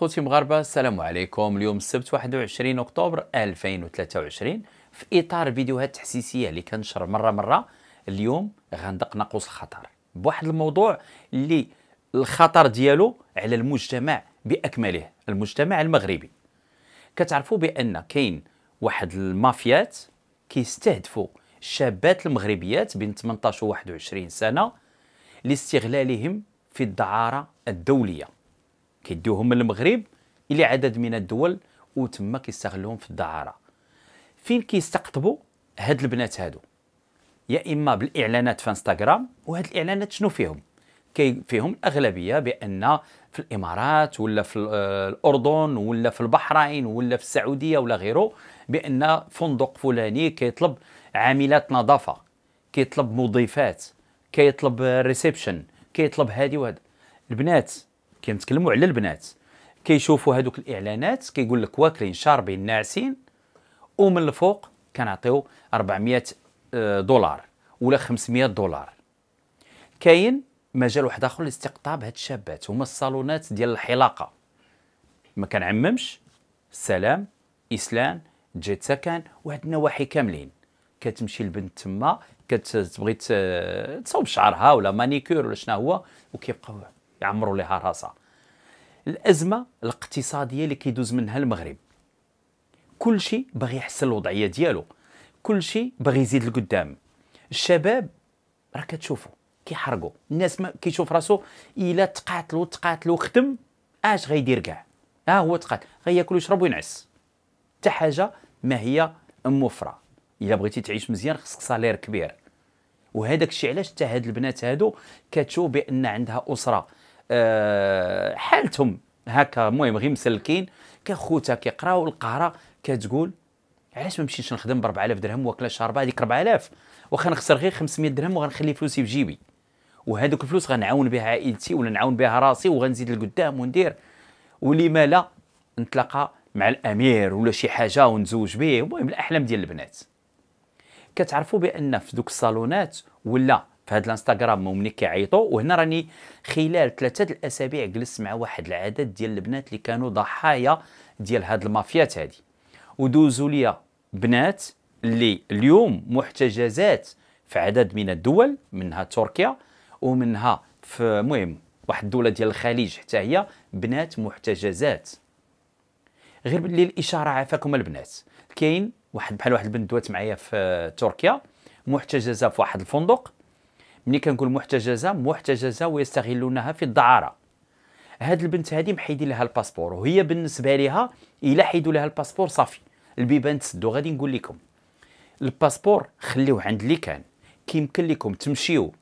خوتي مغاربه السلام عليكم اليوم السبت 21 اكتوبر 2023 في اطار فيديوهات تحسيسيه اللي كنشر مره مره اليوم غندق ناقوس الخطر بواحد الموضوع اللي الخطر ديالو على المجتمع باكمله المجتمع المغربي كتعرفوا بان كاين واحد المافيات كيستهدفوا الشابات المغربيات بين 18 و 21 سنه لاستغلالهم في الدعاره الدوليه كيديوهم من المغرب الى عدد من الدول وتما كيستغلوهم في الدعاره فين كيستقطبوا هاد البنات هادو يا اما بالاعلانات في انستغرام وهاد الاعلانات شنو فيهم كي فيهم الاغلبيه بان في الامارات ولا في الاردن ولا في البحرين ولا في السعوديه ولا غيره بان فندق فلاني كيطلب عاملات نظافه كيطلب مضيفات كيطلب ريسبشن كيطلب هادي وهذا البنات كنتكلموا على البنات كيشوفوا هذوك الاعلانات كيقول لك واكلين شاربين ناعسين ومن الفوق كنعطيو 400 آه، دولار ولا 500 دولار كاين مجال واحد اخر لاستقطاب هاد الشابات هما الصالونات ديال الحلاقه ما كنعممش السلام اسلام جيت سكن وهاد النواحي كاملين كتمشي البنت تما كتبغي تصوب شعرها ولا مانيكور ولا شنو هو وكيبقاو يعمروا لها راسها الازمه الاقتصاديه اللي كيدوز منها المغرب كل شيء باغي يحسن الوضعيه ديالو كل شيء باغي يزيد لقدام الشباب راه كتشوفوا كيحرقوا الناس ما كيشوف راسو الا تقاتلوا تقاتلوا خدم اش غيدير كاع ها هو تقاتل غياكل ويشرب وينعس حتى حاجه ما هي موفره الا بغيتي تعيش مزيان خصك صالير كبير وهذاك الشيء علاش حتى هاد البنات هادو كتشوف بان عندها اسره أه حالتهم هكا المهم غير مسلكين كخوتها كيقراو القهره كتقول علاش ما نمشيش نخدم ب 4000 درهم واكله شاربه هذيك 4000 واخا نخسر غير 500 درهم وغنخلي فلوسي في جيبي وهذوك الفلوس غنعاون بها عائلتي ولا نعاون بها راسي وغنزيد لقدام وندير ولما لا نتلاقى مع الامير ولا شي حاجه ونتزوج به المهم الاحلام ديال البنات كتعرفوا بان في دوك الصالونات ولا في هذا الانستغرام ومنين كيعيطوا وهنا راني خلال ثلاثه الاسابيع جلست مع واحد العدد ديال البنات اللي كانوا ضحايا ديال هاد المافيات هادي ودوزوا ليا بنات اللي اليوم محتجزات في عدد من الدول منها تركيا ومنها في مهم واحد الدوله ديال الخليج حتى هي بنات محتجزات غير باللي الاشاره عافاكم البنات كاين واحد بحال واحد البنت دوات معايا في تركيا محتجزه في واحد الفندق ملي كنقول محتجزه محتجزه ويستغلونها في الدعاره هاد البنت هادي محيدين لها الباسبور وهي بالنسبه لها الا حيدوا لها الباسبور صافي البيبان تسدو غادي نقول لكم الباسبور خليوه عند اللي كان كيمكن لكم تمشيو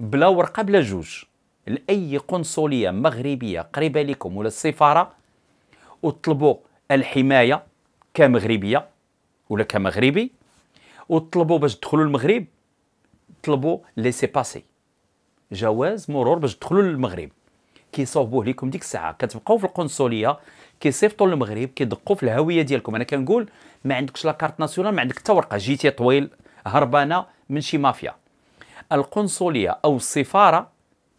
بلا ورقه بلا جوج لاي قنصليه مغربيه قريبه لكم ولا السفاره وطلبوا الحمايه كمغربيه ولا كمغربي وطلبوا باش تدخلوا المغرب طلبوا سي باسي جواز مرور باش تدخلوا للمغرب كيصوبوه لكم ديك الساعه كتبقاو في القنصليه كيصيفطوا للمغرب كيدقوا في الهويه ديالكم انا كنقول ما عندكش لا كارت ناسيونال ما عندك حتى ورقه جيتي طويل هربانه من شي مافيا القنصليه او السفاره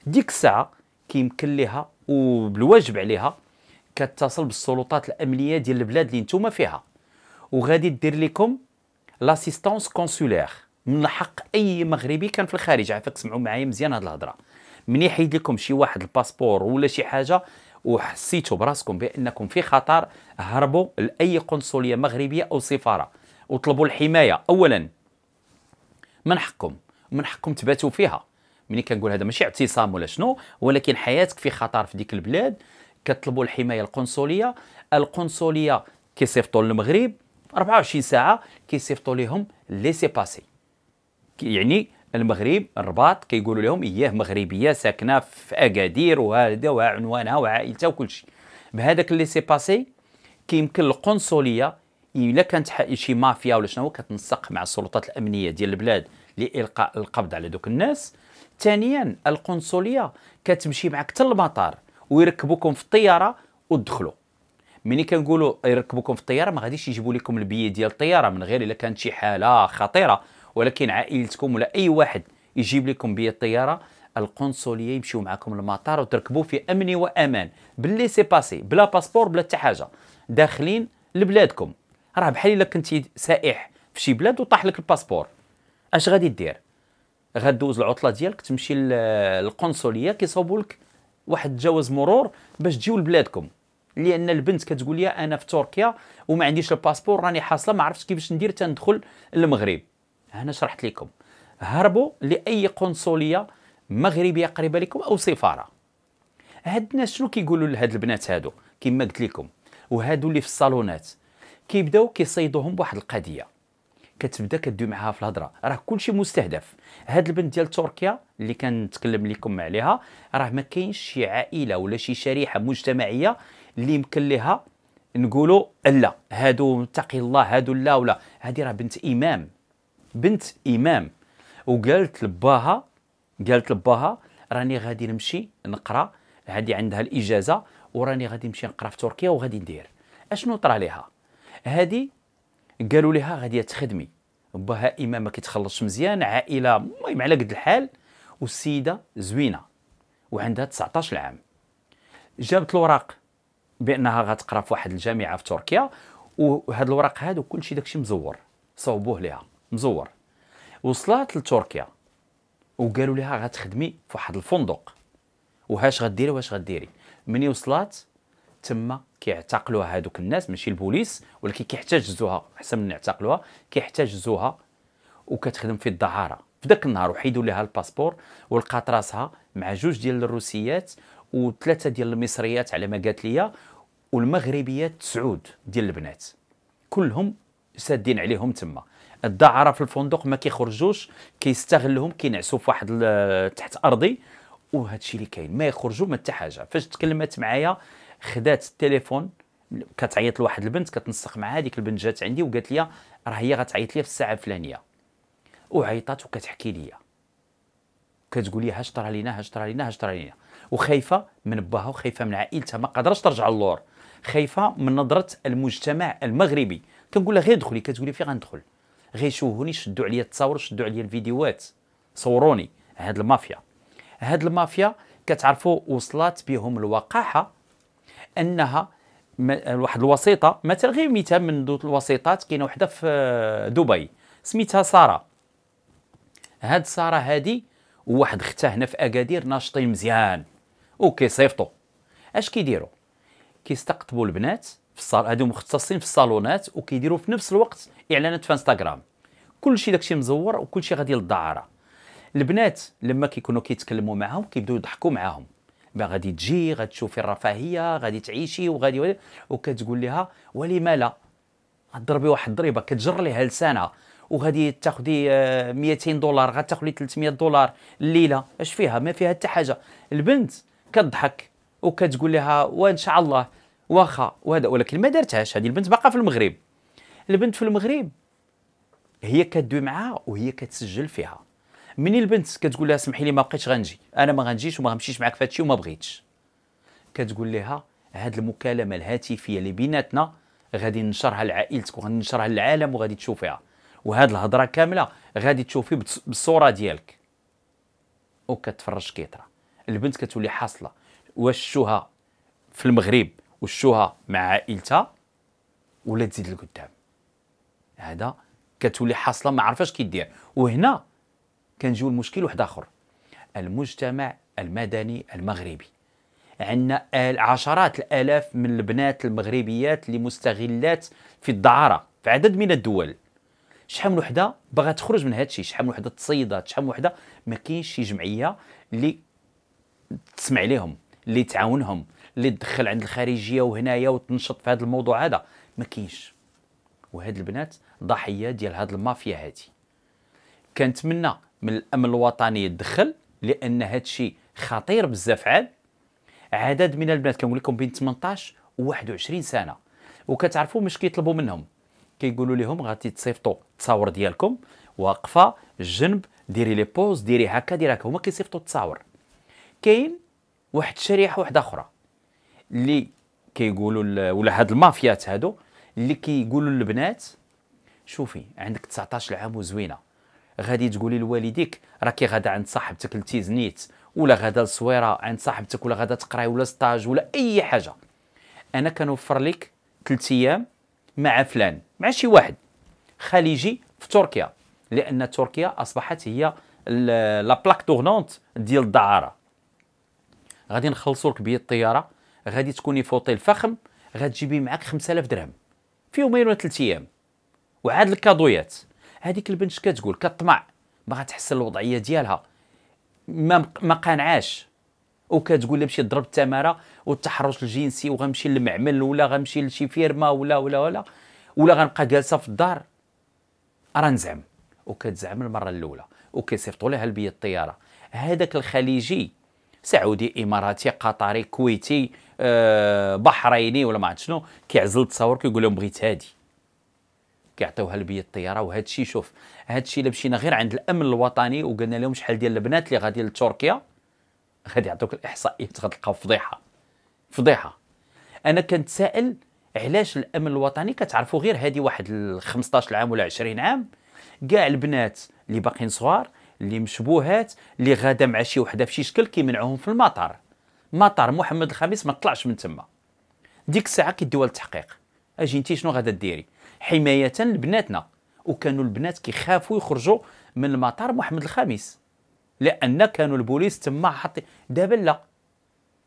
ديك الساعه كيمكن لها وبالواجب عليها كتصل بالسلطات الامنيه ديال البلاد اللي نتوما فيها وغادي دير لكم لاسيستونس كونسولير من حق اي مغربي كان في الخارج عافاك تسمعوا معايا مزيان هاد الهضره من يحيد لكم شي واحد الباسبور ولا شي حاجه وحسيتوا براسكم بانكم في خطر هربوا لاي قنصليه مغربيه او سفاره وطلبوا الحمايه اولا من حقكم من حقكم تباتوا فيها ملي كنقول هذا ماشي اعتصام ولا شنو ولكن حياتك في خطر في ديك البلاد كطلبوا الحمايه القنصليه القنصليه كيصيفطوا للمغرب 24 ساعه كيصيفطوا لهم لي سي باسي يعني المغرب الرباط كيقولوا لهم اياه مغربيه ساكنه في اكادير وهذا وعنوانها وعائلتها وكل شيء بهذاك اللي سي باسي كيمكن القنصليه الا كانت شي مافيا ولا شنو كتنسق مع السلطات الامنيه ديال البلاد لالقاء القبض على دوك الناس ثانيا القنصليه كتمشي معك حتى المطار ويركبوكم في الطياره وتدخلوا ملي كنقولوا يركبوكم في الطياره ما غاديش يجيبوا لكم البيي ديال الطياره من غير الا كانت شي حاله خطيره ولكن عائلتكم ولا اي واحد يجيب لكم بيا الطياره القنصليه يمشيو معكم للمطار وتركبوا في امن وامان باللي سي باسي بلا باسبور بلا حتى حاجه داخلين لبلادكم راه بحال الا كنتي سائح في شي بلاد وطاح لك الباسبور اش غادي دير غدوز العطله ديالك تمشي للقنصليه كيصوبوا لك واحد جواز مرور باش تجيو لبلادكم لان البنت كتقول لي انا في تركيا وما عنديش الباسبور راني حاصله ما عرفتش كيفاش ندير تندخل المغرب انا شرحت لكم هربوا لاي قنصليه مغربيه قريبه لكم او سفاره هاد الناس شنو كيقولوا لهاد البنات هادو كما قلت لكم وهادو اللي في الصالونات كيبداو كيصيدوهم بواحد القضيه كتبدا كدوي معاها في الهضره راه كلشي مستهدف هاد البنت ديال تركيا اللي كنتكلم لكم عليها راه ما كاينش شي عائله ولا شي شريحه مجتمعيه اللي يمكن لها نقولوا لا هادو اتقي الله هادو لا ولا هادي راه بنت امام بنت امام وقالت لباها قالت لباها راني غادي نمشي نقرا هادي عندها الاجازه وراني غادي نمشي نقرا في تركيا وغادي ندير اشنو طرا ليها هذه قالوا لها غادي تخدمي باها امام ما كيتخلصش مزيان عائله المهم على قد الحال والسيده زوينه وعندها 19 عام جابت الوراق بانها غتقرا في واحد الجامعه في تركيا وهاد الوراق هادو كلشي داكشي مزور صوبوه ليها مزور وصلات لتركيا وقالوا لها غتخدمي في واحد الفندق وهاش غديري واش غديري مني وصلات تما كيعتقلوها هادوك الناس ماشي البوليس ولكن كيحتجزوها احسن من يعتقلوها كيحتجزوها وكتخدم في الدعاره في ذاك النهار وحيدوا لها الباسبور ولقات راسها مع جوج ديال الروسيات وثلاثه ديال المصريات على ما قالت ليا والمغربيات تسعود ديال البنات كلهم سادين عليهم تما الدعاره في الفندق ما كيخرجوش كيستغلهم كينعسوا في واحد تحت ارضي وهذا الشيء اللي كاين ما يخرجوا ما حتى حاجه فاش تكلمت معايا خدات التليفون كتعيط لواحد البنت كتنسق معها هذيك البنت جات عندي وقالت لي راه هي غتعيط لي في الساعه الفلانيه وعيطات وكتحكي لي كتقول لي هاش طرا لينا هاش طرا لينا هاش طرا لينا وخايفه من باها وخايفه من عائلتها ما قدرش ترجع للور خايفه من نظره المجتمع المغربي كنقول لها غير دخلي كتقول لي فين غندخل غيشوهوني شدوا عليا التصاور شدوا عليا الفيديوهات صوروني هاد المافيا هاد المافيا كتعرفوا وصلات بهم الوقاحه انها واحد الوسيطه مثلا غير مثال من ذو الوسيطات كاينه وحده في آه، دبي سميتها ساره هاد ساره هادي وواحد اختها هنا في اكادير ناشطين مزيان وكيصيفطوا اش كيديروا كيستقطبوا البنات في الصال هادو مختصين في الصالونات وكيديروا في نفس الوقت اعلانات في انستغرام كلشي داكشي مزور وكلشي غادي للدعاره البنات لما كيكونوا كيتكلموا معاهم كيبداو يضحكوا معاهم ما غادي تجي غتشوفي الرفاهيه غادي تعيشي وغادي وكتقول لها ولما لا غضربي واحد الضريبه كتجر ليها لسانها وغادي تاخدي 200 آه، دولار غتاخدي 300 دولار الليله اش فيها ما فيها حتى حاجه البنت كتضحك وكتقول لها وان شاء الله واخا وهذا ولكن ما دارتهاش هذه البنت باقا في المغرب البنت في المغرب هي كدوي معاها وهي كتسجل فيها مني البنت كتقول لها سمحي لي ما بقيتش غنجي انا ما غنجيش وما غنمشيش معاك في وما بغيتش كتقول لها هاد المكالمه الهاتفيه اللي بيناتنا غادي ننشرها لعائلتك وغادي ننشرها للعالم وغادي تشوفيها وهاد الهضره كامله غادي تشوفي بالصوره ديالك وكتفرج كيطرا البنت كتولي حاصله واش شوها في المغرب وشوها مع عائلتها ولا تزيد لقدام هذا كتولي حاصله ما عرفاش كيدير وهنا كنجيو المشكل واحد اخر المجتمع المدني المغربي عندنا عشرات الالاف من البنات المغربيات اللي مستغلات في الدعاره في عدد من الدول شحال من وحده باغا تخرج من هذا الشيء شحال من وحده تصيدات شحال من وحده ما كاينش شي جمعيه اللي تسمع ليهم اللي تعاونهم اللي تدخل عند الخارجيه وهنايا وتنشط في هذا الموضوع هذا ما كاينش وهاد البنات ضحيه ديال هاد المافيا هادي كنتمنى من الامن الوطني يدخل لان هاد الشيء خطير بزاف عاد عدد من البنات كنقول لكم بين 18 و 21 سنه وكتعرفوا مش كيطلبوا منهم كيقولوا لهم غادي تصيفطوا التصاور ديالكم واقفه جنب ديري لي بوز ديري هكا ديري هكا هما كيصيفطوا التصاور كاين واحد الشريحه واحده اخرى اللي كيقولوا ولا هاد المافيات هادو اللي كيقولوا للبنات شوفي عندك 19 عام وزوينه غادي تقولي لوالديك راكي غادا عند صاحبتك لتيزنيت ولا غادا لصويره عند صاحبتك ولا غادا تقراي ولا ستاج ولا اي حاجه انا كنوفر لك ثلاث ايام مع فلان مع شي واحد خليجي في تركيا لان تركيا اصبحت هي لا بلاك تورنونت ديال الدعاره غادي نخلصوا لك بيه الطياره غادي تكوني فوطي الفخم فخم غتجيبي معاك 5000 درهم في يومين ولا ثلاث ايام وعاد الكادويات هذيك البنت كتقول كطمع باغا تحسن الوضعيه ديالها ما ما قانعاش وكتقول نمشي ضرب التماره والتحرش الجنسي وغنمشي للمعمل ولا غنمشي لشي فيرما ولا ولا ولا ولا غنبقى جالسه في الدار راه نزعم وكتزعم المره الاولى وكيصيفطوا لها البيت الطياره هذاك الخليجي سعودي اماراتي قطري كويتي آه، بحريني ولا ما عرفت شنو كيعزل التصاور كيقول لهم بغيت هادي كيعطيوها لبي الطياره وهذا الشيء شوف هذا الشيء الا مشينا غير عند الامن الوطني وقلنا لهم شحال ديال البنات اللي غادي لتركيا غادي يعطوك الاحصائيات غتلقاو فضيحه فضيحه انا كنتسائل علاش الامن الوطني كتعرفوا غير هذه واحد 15 عام ولا 20 عام كاع البنات اللي باقيين صغار اللي مشبوهات اللي غادا مع شي وحده في شي شكل كيمنعوهم في المطار مطار محمد الخامس ما طلعش من تما ديك الساعه كيديوها للتحقيق اجي انت شنو غادا ديري حمايه لبناتنا وكانوا البنات كيخافوا يخرجوا من المطار محمد الخامس لان كانوا البوليس تما حاطين دابا لا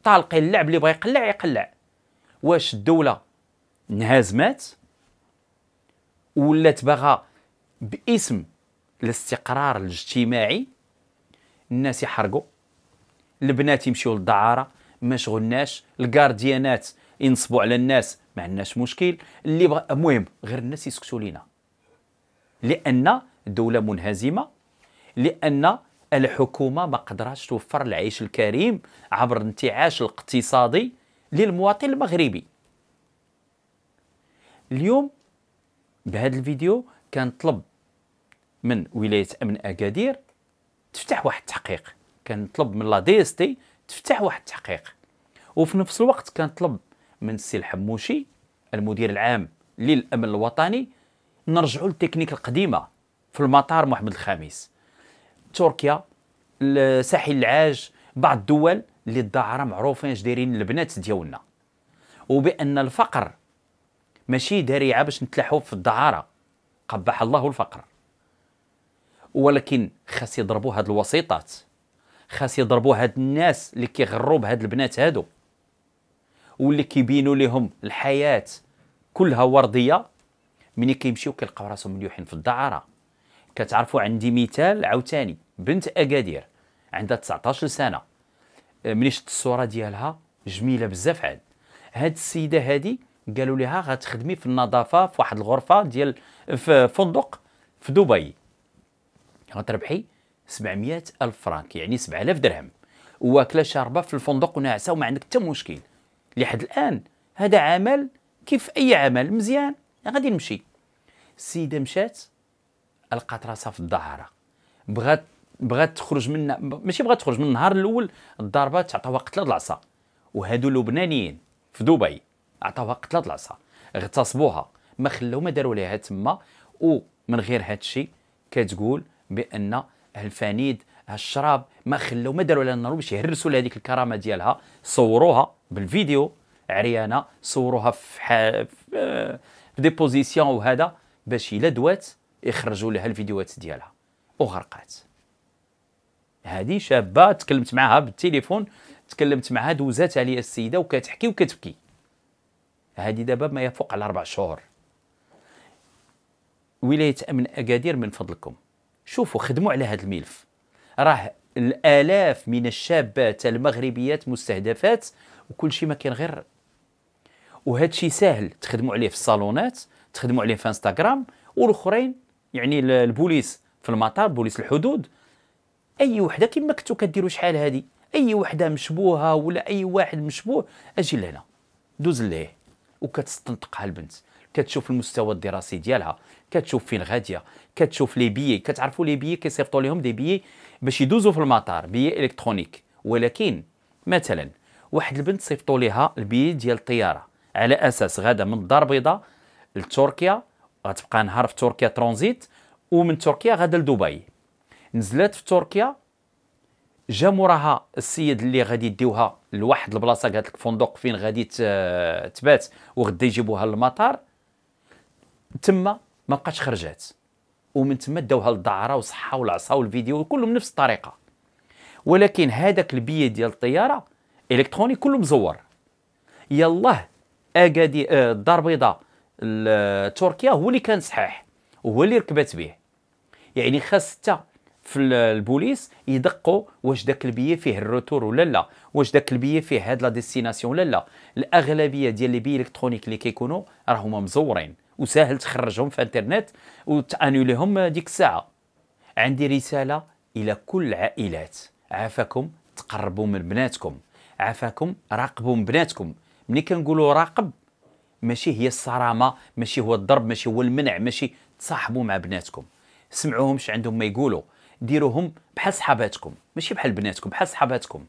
طالقي اللعب اللي بغى يقلع يقلع واش الدوله انهزمات ولات باغا باسم الاستقرار الاجتماعي الناس يحرقوا البنات يمشيو للدعاره ما شغلناش الكارديانات ينصبوا على الناس ما عندناش مشكل اللي بغ... المهم غير الناس يسكتوا لينا لان الدوله منهزمه لان الحكومه ما قدراش توفر العيش الكريم عبر الانتعاش الاقتصادي للمواطن المغربي اليوم بهذا الفيديو كنطلب من ولايه امن اكادير تفتح واحد التحقيق كنطلب من لا دي اس تي تفتح واحد التحقيق وفي نفس الوقت كنطلب من السي الحموشي المدير العام للامن الوطني نرجعوا للتكنيك القديمه في المطار محمد الخامس تركيا ساحل العاج بعض الدول اللي الدعاره معروفين اش دايرين البنات ديالنا وبان الفقر ماشي ذريعه باش نتلاحوا في الدعاره قبح الله الفقر ولكن خاص يضربوا هاد الوسيطات خاص يضربوا هاد الناس اللي كيغروا بهاد البنات هادو واللي كيبينوا لهم الحياه كلها ورديه ملي كيمشيو كيلقاو راسهم مليوحين في الدعاره كتعرفوا عندي مثال عاوتاني بنت اكادير عندها 19 سنه آه، ملي شفت الصوره ديالها جميله بزاف عاد هاد السيده هادي قالوا لها غتخدمي في النظافه في واحد الغرفه ديال آه، في فندق في دبي غتربحي 700 الف فرانك يعني 7000 درهم واكله شاربه في الفندق وناعسه وما عندك حتى مشكل لحد الان هذا عمل كيف اي عمل مزيان غادي نمشي السيده مشات لقات راسها في الظهرة بغات بغات تخرج من ماشي بغات تخرج من النهار الاول الضربه وقت قتله العصا وهادو لبنانيين في دبي عطاوها قتله العصا اغتصبوها ما خلاو ما داروا ليها تما ومن غير هادشي كتقول بان الفانيد الشراب ما خلاو ما داروا لنا باش يهرسوا لهذيك الكرامه ديالها صوروها بالفيديو عريانه صوروها في, حا... في آه، دي بوزيسيون وهذا باش الا دوات يخرجوا لها الفيديوهات ديالها وغرقات هذه شابه تكلمت معها بالتليفون تكلمت معها دوزات عليها السيده وكتحكي وكتبكي هذه دابا ما يفوق على اربع شهور ولايه امن اكادير من فضلكم شوفوا خدموا على هذا الملف راه الالاف من الشابات المغربيات مستهدفات وكل شيء ما كاين غير وهذا الشيء ساهل تخدموا عليه في الصالونات تخدموا عليه في انستغرام والاخرين يعني البوليس في المطار بوليس الحدود اي وحده كما كنتو كديروا شحال هذه اي وحده مشبوهه ولا اي واحد مشبوه اجي لهنا دوز ليه وكتستنطقها البنت كتشوف المستوى الدراسي ديالها كتشوف فين غاديه كتشوف لي بيي كتعرفوا لي بيي كيصيفطوا لهم دي بيي باش يدوزوا في المطار بيي الكترونيك ولكن مثلا واحد البنت صيفطوا ليها البيي ديال الطياره على اساس غدا من الدار البيضاء لتركيا غتبقى نهار في تركيا ترانزيت ومن تركيا غدا لدبي نزلات في تركيا جا موراها السيد اللي غادي يديوها لواحد البلاصه قالت لك فندق فين غادي تبات وغدا يجيبوها للمطار تما ما بقاتش خرجات ومن تما داوها للدعاره وصحه والعصا والفيديو كلهم نفس الطريقه ولكن هذاك البيي ديال الطياره الكتروني كله مزور يلاه اكادي آه، الدار البيضاء تركيا هو اللي كان صحيح وهو اللي ركبت به يعني خاص حتى في البوليس يدقوا واش داك البي فيه الروتور ولا لا واش داك البي فيه هاد لا ديستيناسيون ولا لا الاغلبيه ديال البي الكترونيك اللي كيكونوا راهما مزورين وسهل تخرجهم في انترنت وتانوليهم ديك الساعه عندي رساله الى كل العائلات عافاكم تقربوا من بناتكم عافاكم راقبوا من بناتكم ملي كنقولوا راقب ماشي هي الصرامه ماشي هو الضرب ماشي هو المنع ماشي تصاحبوا مع بناتكم سمعوهم اش عندهم ما يقولوا ديروهم بحال صحاباتكم ماشي بحال بناتكم بحال صحاباتكم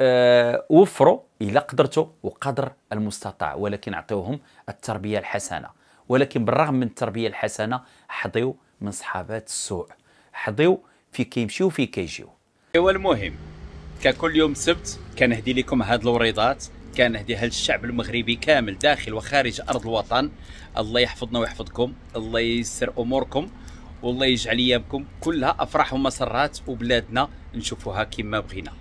أه وفروا الى قدرتوا وقدر المستطاع ولكن اعطيوهم التربيه الحسنه ولكن بالرغم من التربيه الحسنه حظيو من صحابات السوء حظيو في كيمشيو في كيجيو ايوا المهم ككل يوم سبت كنهدي لكم هاد الوريضات كنهديها للشعب المغربي كامل داخل وخارج ارض الوطن الله يحفظنا ويحفظكم الله ييسر اموركم والله يجعل ايامكم كلها افراح ومسرات وبلادنا نشوفوها كما بغينا